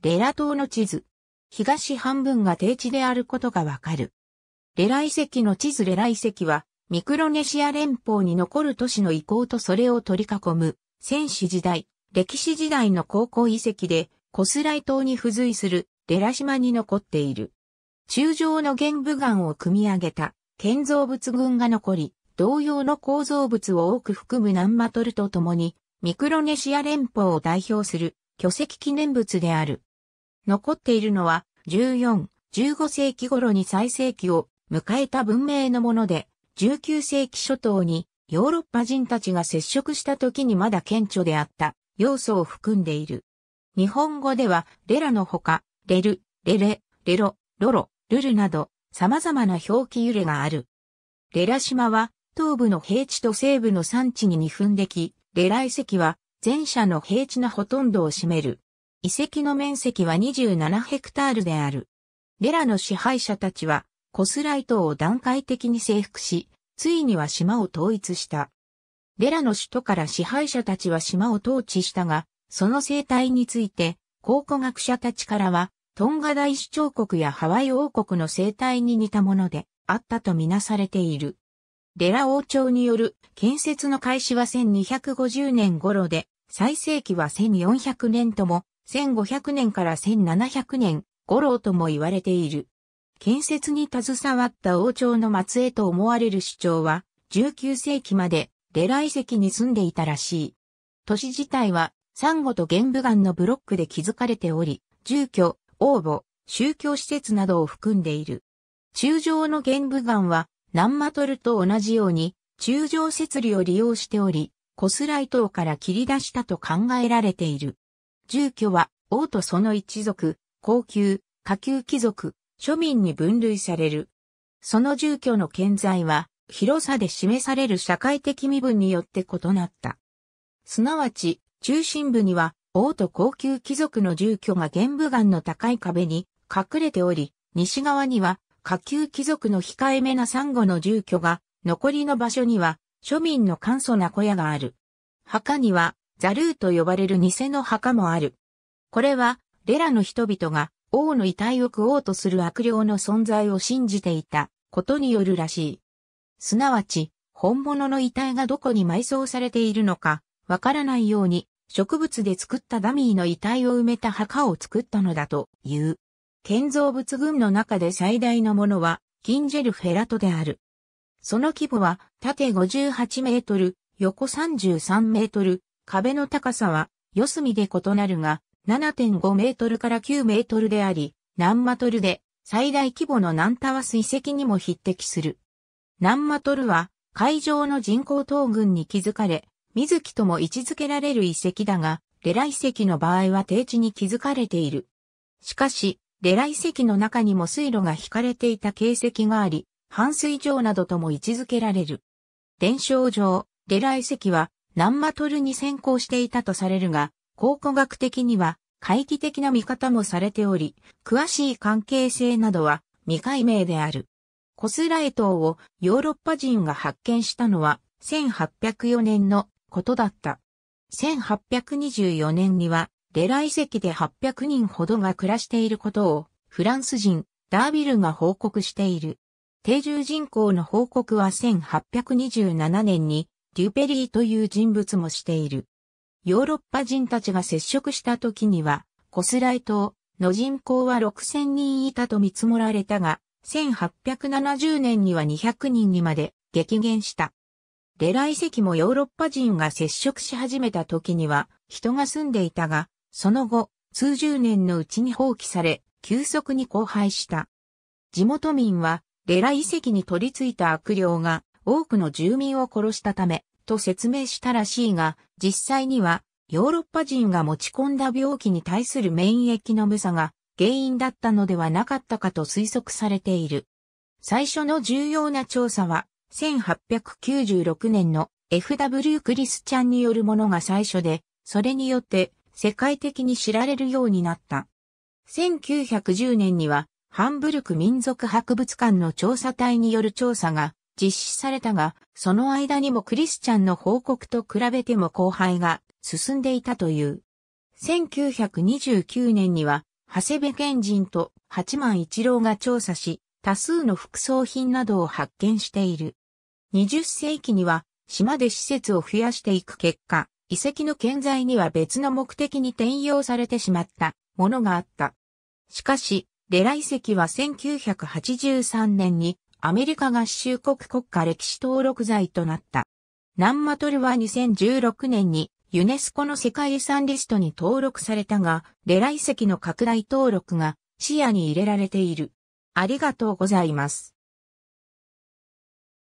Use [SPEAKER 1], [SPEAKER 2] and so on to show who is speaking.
[SPEAKER 1] レラ島の地図。東半分が低地であることがわかる。レラ遺跡の地図レラ遺跡は、ミクロネシア連邦に残る都市の遺構とそれを取り囲む、戦士時代、歴史時代の高校遺跡で、コスライ島に付随するレラ島に残っている。中上の玄武岩を組み上げた建造物群が残り、同様の構造物を多く含むナンマトルと共に、ミクロネシア連邦を代表する巨石記念物である。残っているのは14、15世紀頃に最盛期を迎えた文明のもので、19世紀初頭にヨーロッパ人たちが接触した時にまだ顕著であった要素を含んでいる。日本語ではレラのほか、レル、レレ、レロ、ロロ、ルルなど様々な表記揺れがある。レラ島は東部の平地と西部の山地に二分でき、レラ遺跡は前者の平地のほとんどを占める。遺跡の面積は27ヘクタールである。レラの支配者たちは、コスライ島を段階的に征服し、ついには島を統一した。レラの首都から支配者たちは島を統治したが、その生態について、考古学者たちからは、トンガ大主張国やハワイ王国の生態に似たものであったとみなされている。レラ王朝による建設の開始は1250年頃で、最盛期は1400年とも1500年から1700年五郎とも言われている。建設に携わった王朝の末裔と思われる主張は、19世紀までレラ遺跡に住んでいたらしい。都市自体は、サンゴと玄武岩のブロックで築かれており、住居、応募、宗教施設などを含んでいる。中上の玄武岩は、南マトルと同じように、中上設理を利用しており、コスライ島から切り出したと考えられている。住居は王とその一族、高級、下級貴族、庶民に分類される。その住居の建材は、広さで示される社会的身分によって異なった。すなわち、中心部には、王と高級貴族の住居が玄武岩の高い壁に隠れており、西側には下級貴族の控えめな産後の住居が、残りの場所には庶民の簡素な小屋がある。墓にはザルーと呼ばれる偽の墓もある。これは、レラの人々が王の遺体を食おうとする悪霊の存在を信じていたことによるらしい。すなわち、本物の遺体がどこに埋葬されているのか、わからないように、植物で作ったダミーの遺体を埋めた墓を作ったのだという。建造物群の中で最大のものは、キンジェルフェラトである。その規模は、縦58メートル、横33メートル、壁の高さは四隅で異なるが、7.5メートルから9メートルであり、南マトルで最大規模の南タワス遺跡にも匹敵する。南マトルは海上の人工島群に築かれ、水木とも位置づけられる遺跡だが、レラ遺跡の場合は低地に築かれている。しかし、レラ遺跡の中にも水路が引かれていた形跡があり、半水上などとも位置づけられる。伝承上、レラ遺跡はンマトルに先行していたとされるが、考古学的には、回帰的な見方もされており、詳しい関係性などは未解明である。コスラエ島をヨーロッパ人が発見したのは1804年のことだった。1824年には、レラ遺跡で800人ほどが暮らしていることを、フランス人、ダービルが報告している。定住人口の報告は1827年にデュペリーという人物もしている。ヨーロッパ人たちが接触した時には、コスライ島の人口は6000人いたと見積もられたが、1870年には200人にまで激減した。レラ遺跡もヨーロッパ人が接触し始めた時には人が住んでいたが、その後、数十年のうちに放棄され、急速に荒廃した。地元民は、レラ遺跡に取り付いた悪霊が多くの住民を殺したため、と説明したらしいが、実際には、ヨーロッパ人が持ち込んだ病気に対する免疫の無差が原因だったのではなかったかと推測されている。最初の重要な調査は、1896年の F.W. クリスチャンによるものが最初で、それによって世界的に知られるようになった。1910年には、ハンブルク民族博物館の調査隊による調査が実施されたが、その間にもクリスチャンの報告と比べても後輩が進んでいたという。1929年には、長谷部賢人と八幡一郎が調査し、多数の副葬品などを発見している。20世紀には、島で施設を増やしていく結果、遺跡の建材には別の目的に転用されてしまったものがあった。しかし、レラ遺跡は1983年にアメリカ合衆国国家歴史登録財となった。ナンマトルは2016年にユネスコの世界遺産リストに登録されたが、レライ石の拡大登録が視野に入れられている。ありがとうございます。